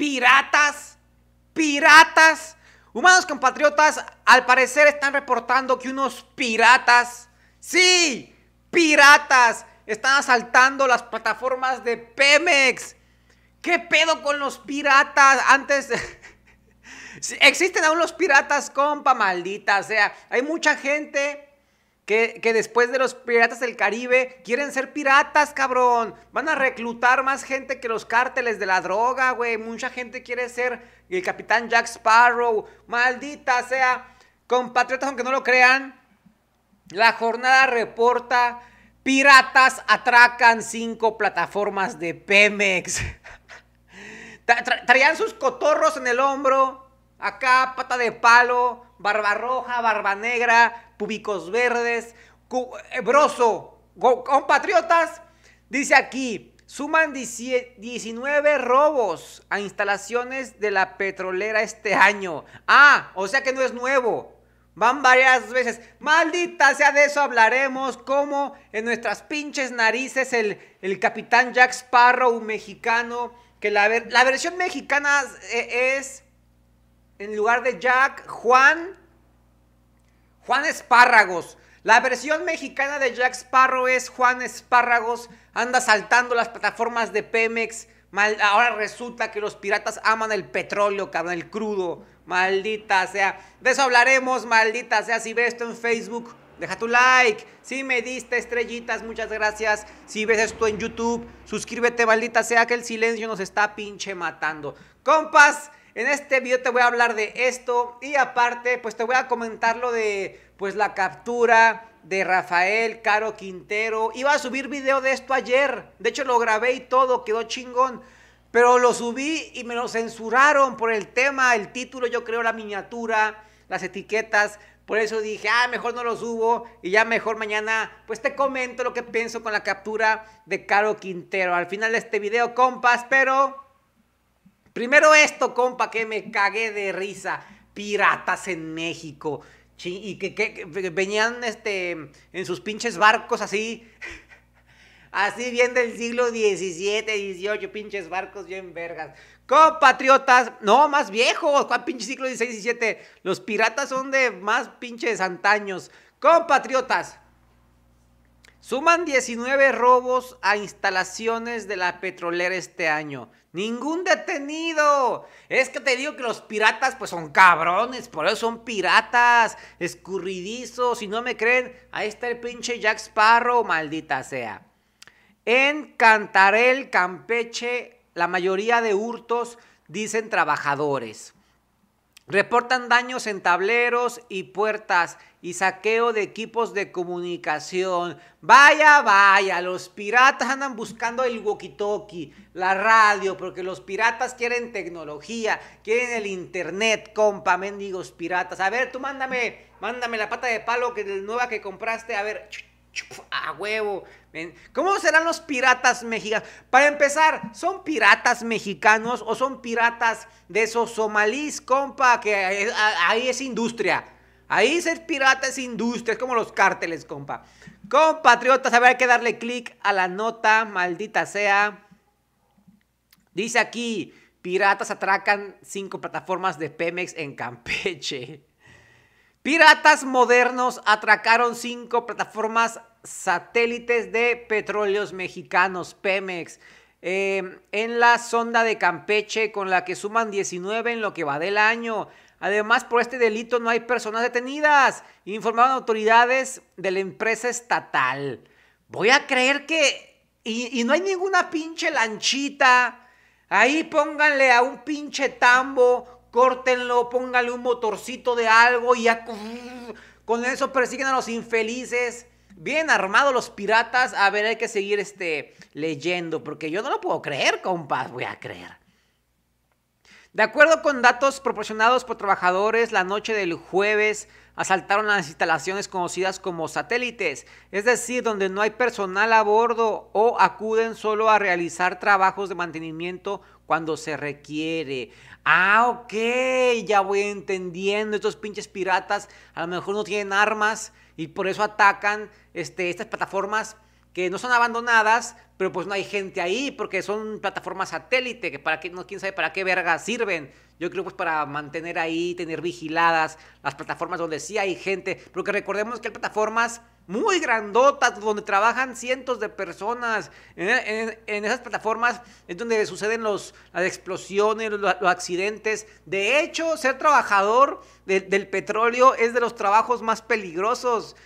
piratas, piratas. Humanos compatriotas, al parecer están reportando que unos piratas, sí, piratas, están asaltando las plataformas de Pemex. ¿Qué pedo con los piratas? Antes... Existen aún los piratas, compa, maldita sea. Hay mucha gente que, después de los piratas del Caribe quieren ser piratas, cabrón. Van a reclutar más gente que los cárteles de la droga, güey. Mucha gente quiere ser el capitán Jack Sparrow. Maldita sea. Compatriotas, aunque no lo crean, la jornada reporta Piratas atracan cinco plataformas de Pemex. traían sus cotorros en el hombro, acá pata de palo, barba roja, barba negra, públicos verdes, eh, broso, compatriotas, dice aquí, suman 19 robos a instalaciones de la petrolera este año. Ah, o sea que no es nuevo. Van varias veces. Maldita sea de eso hablaremos. Como en nuestras pinches narices el, el capitán Jack Sparrow, un mexicano. Que la, la versión mexicana eh, es, en lugar de Jack, Juan Juan Espárragos. La versión mexicana de Jack Sparrow es Juan Espárragos anda saltando las plataformas de Pemex. Mal, ahora resulta que los piratas aman el petróleo, cabrón, el crudo. Maldita sea. De eso hablaremos, maldita sea. Si ves esto en Facebook, deja tu like. Si me diste estrellitas, muchas gracias. Si ves esto en YouTube, suscríbete, maldita sea, que el silencio nos está pinche matando. Compas, en este video te voy a hablar de esto y aparte pues te voy a comentar lo de pues la captura de Rafael Caro Quintero. Iba a subir video de esto ayer, de hecho lo grabé y todo, quedó chingón. Pero lo subí y me lo censuraron por el tema, el título, yo creo, la miniatura, las etiquetas. Por eso dije, ah, mejor no lo subo y ya mejor mañana pues te comento lo que pienso con la captura de Caro Quintero. Al final de este video, compas, pero Primero esto, compa, que me cagué de risa. Piratas en México. y que, venían este, en sus pinches barcos así. Así bien del siglo XVII, XVIII, pinches barcos bien vergas. Compatriotas, no, más viejos, ¿cuál pinche siglo XVII? Los piratas son de más pinches antaños. Compatriotas, Suman 19 robos a instalaciones de la petrolera este año. Ningún detenido. Es que te digo que los piratas pues son cabrones, por eso son piratas, escurridizos. Si no me creen, ahí está el pinche Jack Sparrow, maldita sea. En Cantarel, Campeche, la mayoría de hurtos dicen trabajadores. Reportan daños en tableros y puertas y saqueo de equipos de comunicación. Vaya, vaya, los piratas andan buscando el walkie-talkie, la radio, porque los piratas quieren tecnología, quieren el internet, compa, mendigos piratas. A ver, tú mándame, mándame la pata de palo que nueva que compraste, a ver, a huevo. ¿Cómo serán los piratas mexicanos? Para empezar, ¿son piratas mexicanos o son piratas de esos somalís, compa? Que eh, ahí es industria. Ahí se pirata es industria, es como los cárteles, compa. Compatriotas, hay que darle clic a la nota, maldita sea. Dice aquí, piratas atracan cinco plataformas de Pemex en Campeche. Piratas modernos atracaron cinco plataformas satélites de petróleos mexicanos, Pemex, eh, en la sonda de Campeche, con la que suman 19 en lo que va del año. Además, por este delito no hay personas detenidas, informaron autoridades de la empresa estatal. Voy a creer que... Y, no hay ninguna pinche lanchita. Ahí pónganle a un pinche tambo, córtenlo, pónganle un motorcito de algo y ya... Con eso persiguen a los infelices. Bien armados los piratas. A ver, hay que seguir este, leyendo porque yo no lo puedo creer, compas. Voy a creer. De acuerdo con datos proporcionados por trabajadores, la noche del jueves asaltaron las instalaciones conocidas como satélites, es decir, donde no hay personal a bordo o acuden solo a realizar trabajos de mantenimiento cuando se requiere. Ah, ok, ya voy entendiendo. Estos pinches piratas a lo mejor no tienen armas y por eso atacan este, estas plataformas que no son abandonadas, pero pues no hay gente ahí porque son plataformas satélite, que para qué, no, quién sabe para qué verga sirven. Yo creo pues para mantener ahí, tener vigiladas las plataformas donde sí hay gente, porque recordemos que hay plataformas muy grandotas donde trabajan cientos de personas. En, esas plataformas es donde suceden los, las explosiones, los, accidentes. De hecho, ser trabajador del petróleo es de los trabajos más peligrosos.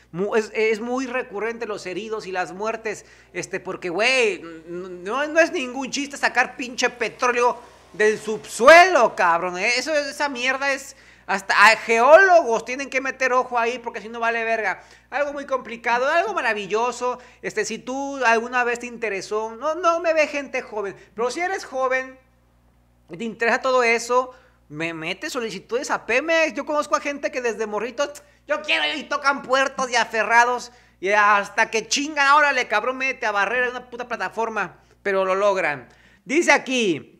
Es, muy recurrente los heridos y las muertes. Este, porque, güey, no, es ningún chiste sacar pinche petróleo del subsuelo, cabrón. Eso, esa mierda es hasta a geólogos tienen que meter ojo ahí porque si no vale verga. Algo muy complicado, algo maravilloso. Este, si tú alguna vez te interesó, no, no me ve gente joven, pero si eres joven, te interesa todo eso, me mete solicitudes a Pemex. Yo conozco a gente que desde morritos, yo quiero y tocan puertos y aferrados y hasta que chingan, órale, cabrón, mete a Barrera, en una puta plataforma, pero lo logran. Dice aquí,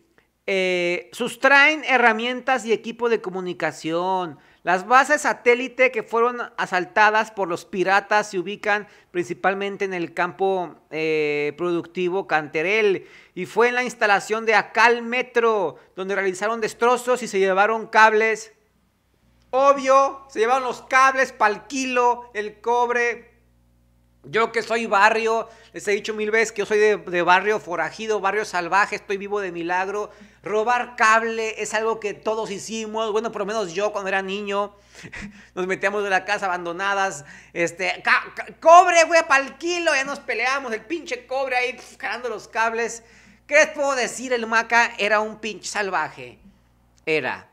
eh, sustraen herramientas y equipo de comunicación. Las bases satélite que fueron asaltadas por los piratas se ubican principalmente en el campo eh, productivo Canterel y fue en la instalación de Acal Metro donde realizaron destrozos y se llevaron cables. Obvio, se llevaron los cables, kilo, el cobre, yo que soy barrio, les he dicho mil veces que yo soy de, barrio forajido, barrio salvaje, estoy vivo de milagro. Robar cable es algo que todos hicimos, bueno, por lo menos yo cuando era niño, nos metíamos en la casa abandonadas, este, cobre, güey, pa'l kilo, ya nos peleamos, el pinche cobre ahí, cargando los cables. ¿Qué les puedo decir? El maca era un pinche salvaje, era.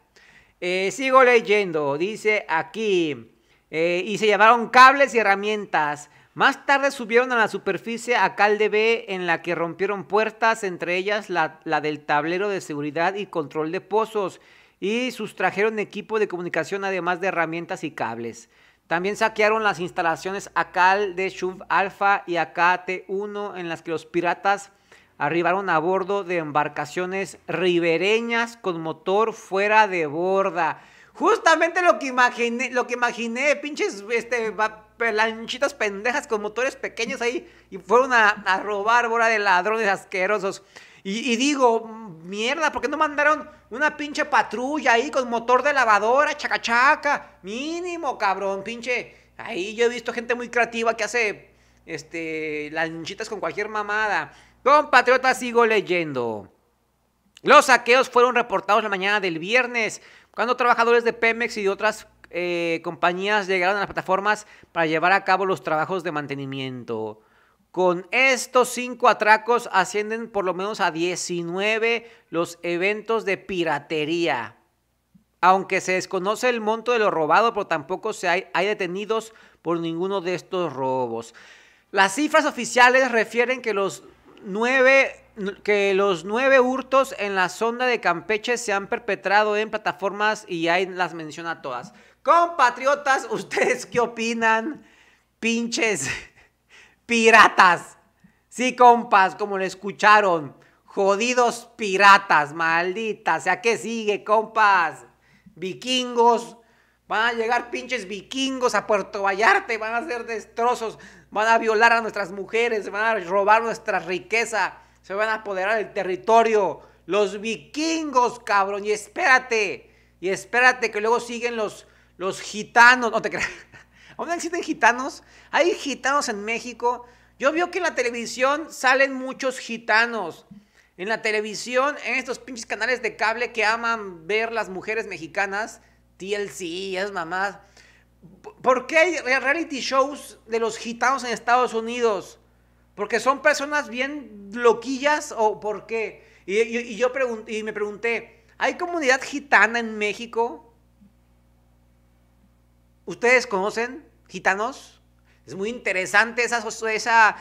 Eh, sigo leyendo, dice aquí, eh, y se llevaron cables y herramientas más tarde subieron a la superficie a Calde B en la que rompieron puertas, entre ellas la, del tablero de seguridad y control de pozos, y sustrajeron equipo de comunicación además de herramientas y cables. También saquearon las instalaciones ACAL de Shub Alpha y AKT-1 en las que los piratas arribaron a bordo de embarcaciones ribereñas con motor fuera de borda. Justamente lo que imaginé, lo que imaginé, pinches este, va, lanchitas pendejas con motores pequeños ahí y fueron a, robar, bora de ladrones asquerosos. Y, digo, mierda, ¿por qué no mandaron una pinche patrulla ahí con motor de lavadora, chacachaca? Mínimo, cabrón, pinche. Ahí yo he visto gente muy creativa que hace este, lanchitas con cualquier mamada. compatriota sigo leyendo. Los saqueos fueron reportados la mañana del viernes, cuando trabajadores de Pemex y de otras eh, compañías llegaron a las plataformas para llevar a cabo los trabajos de mantenimiento. Con estos cinco atracos ascienden por lo menos a 19 los eventos de piratería. Aunque se desconoce el monto de lo robado, pero tampoco se hay, detenidos por ninguno de estos robos. Las cifras oficiales refieren que los nueve que los nueve hurtos en la sonda de Campeche se han perpetrado en plataformas y ahí las menciona todas. Compatriotas, ¿ustedes qué opinan? Pinches piratas. Sí, compas, como lo escucharon. Jodidos piratas, maldita. O sea, ¿qué sigue, compas? Vikingos. Van a llegar pinches vikingos a Puerto Vallarte, van a hacer destrozos. Van a violar a nuestras mujeres, van a robar nuestra riqueza. Se van a apoderar del territorio. Los vikingos, cabrón. Y espérate. Y espérate que luego siguen los los gitanos, no te creas. ¿Aún existen gitanos? Hay gitanos en México. Yo veo que en la televisión salen muchos gitanos. En la televisión, en estos pinches canales de cable que aman ver las mujeres mexicanas, TLC, es mamás. ¿Por qué hay reality shows de los gitanos en Estados Unidos? ¿Porque son personas bien loquillas o por qué? Y, yo y me pregunté, ¿hay comunidad gitana en México? ¿Ustedes conocen gitanos? Es muy interesante esa, esa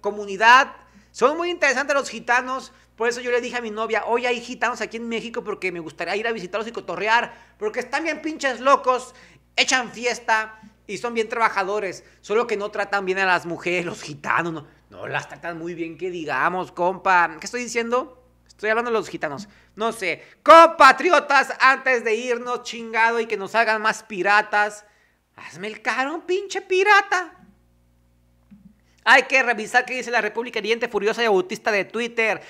comunidad. Son muy interesantes los gitanos. Por eso yo le dije a mi novia, hoy hay gitanos aquí en México porque me gustaría ir a visitarlos y cotorrear. Porque están bien pinches locos, echan fiesta y son bien trabajadores. Solo que no tratan bien a las mujeres, los gitanos. No, no las tratan muy bien, que digamos, compa. ¿Qué estoy diciendo? Estoy hablando de los gitanos. No sé. Compatriotas, antes de irnos chingado y que nos hagan más piratas, hazme el caro, pinche pirata. Hay que revisar qué dice la República Diente Furiosa y Bautista de Twitter.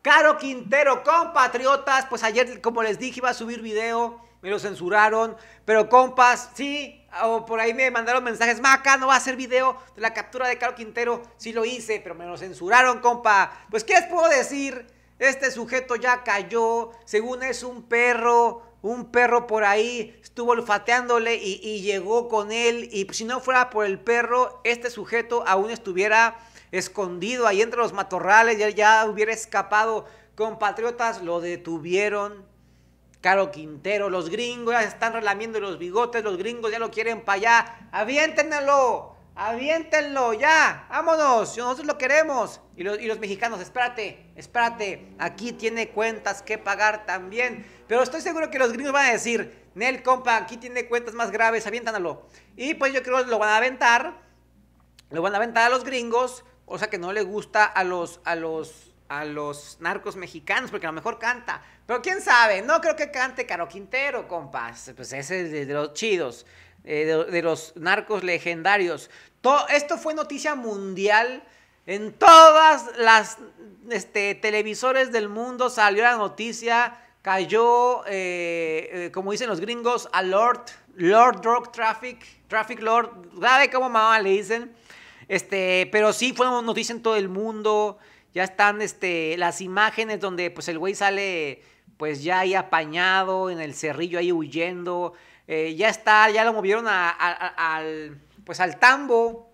Caro Quintero, compatriotas, pues ayer, como les dije, iba a subir video, me lo censuraron, pero compas, sí, o por ahí me mandaron mensajes, Maca, no va a hacer video de la captura de Caro Quintero, sí lo hice, pero me lo censuraron, compa. Pues, ¿qué les puedo decir? Este sujeto ya cayó, según es un perro, un perro por ahí estuvo olfateándole y, llegó con él. Y si no fuera por el perro, este sujeto aún estuviera escondido ahí entre los matorrales, él ya hubiera escapado. Compatriotas lo detuvieron. Caro Quintero, los gringos ya están relamiendo los bigotes, los gringos ya lo quieren para allá. ¡Aviéntenelo! aviéntenlo ya, vámonos, nosotros lo queremos. Y los, mexicanos, espérate, espérate, aquí tiene cuentas que pagar también. Pero estoy seguro que los gringos van a decir, Nel, compa, aquí tiene cuentas más graves, aviéntanlo. Y pues yo creo que lo van a aventar, lo van a aventar a los gringos, o sea que no le gusta a los, a los, a los narcos mexicanos, porque a lo mejor canta. Pero quién sabe, no creo que cante Caro Quintero, compa, pues ese es de los chidos. Eh, de, los narcos legendarios esto fue noticia mundial. En todas las este, televisores del mundo salió la noticia. Cayó, eh, eh, como dicen los gringos, a Lord, Lord Drug Traffic, Traffic Lord, sabe como mamá le dicen. Este, pero sí fue noticia en todo el mundo. Ya están este, las imágenes donde pues, el güey sale pues ya ahí apañado en el cerrillo, ahí huyendo. Eh, ya está, ya lo movieron al pues al tambo,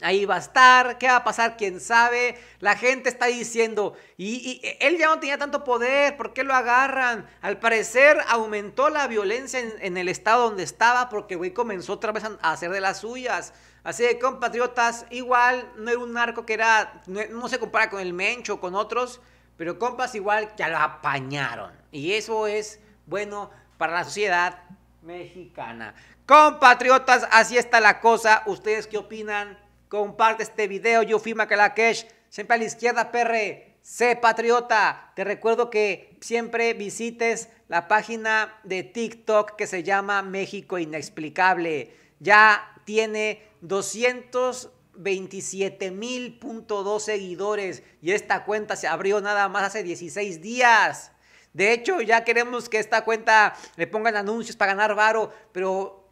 Ahí va a estar, ¿qué va a pasar? ¿Quién sabe? La gente está diciendo, y, e, él ya no tenía tanto poder, ¿por qué lo agarran? Al parecer aumentó la violencia en, el estado donde estaba porque güey comenzó otra vez a, hacer de las suyas. Así de compatriotas, igual no era un narco que era, no, se compara con el Mencho, con otros, pero compas igual ya lo apañaron. Y eso es bueno para la sociedad, mexicana. Compatriotas, así está la cosa. ¿Ustedes qué opinan? Comparte este video. Yo que la que siempre a la izquierda, perre. Sé patriota. Te recuerdo que siempre visites la página de TikTok que se llama México Inexplicable. Ya tiene 227.000.2 seguidores y esta cuenta se abrió nada más hace 16 días. De hecho, ya queremos que esta cuenta le pongan anuncios para ganar varo, pero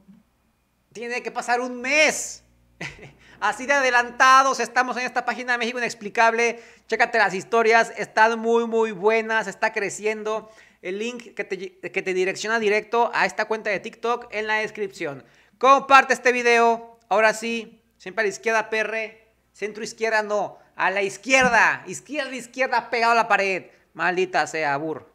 tiene que pasar un mes. Así de adelantados estamos en esta página de México Inexplicable. Chécate las historias, están muy, muy buenas, está creciendo. El link que te, direcciona directo a esta cuenta de TikTok en la descripción. Comparte este video. Ahora sí, siempre a la izquierda, perre. Centro izquierda, no. A la izquierda. Izquierda, izquierda, pegado a la pared. Maldita sea, burro.